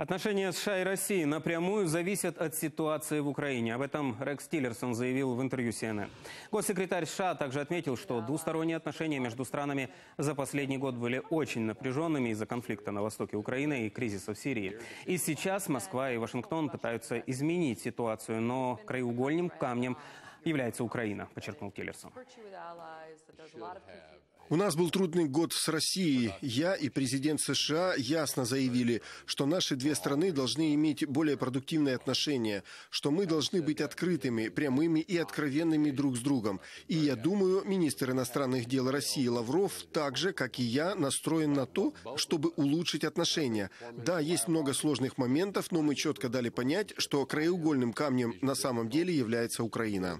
Отношения США и России напрямую зависят от ситуации в Украине. Об этом Рекс Тиллерсон заявил в интервью CNN. Госсекретарь США также отметил, что двусторонние отношения между странами за последний год были очень напряженными из-за конфликта на востоке Украины и кризиса в Сирии. И сейчас Москва и Вашингтон пытаются изменить ситуацию, но краеугольным камнем является Украина, подчеркнул Келлерсон. У нас был трудный год с Россией. Я и президент США ясно заявили, что наши две страны должны иметь более продуктивные отношения, что мы должны быть открытыми, прямыми и откровенными друг с другом. И я думаю, министр иностранных дел России Лавров, так же, как и я, настроен на то, чтобы улучшить отношения. Да, есть много сложных моментов, но мы четко дали понять, что краеугольным камнем на самом деле является Украина.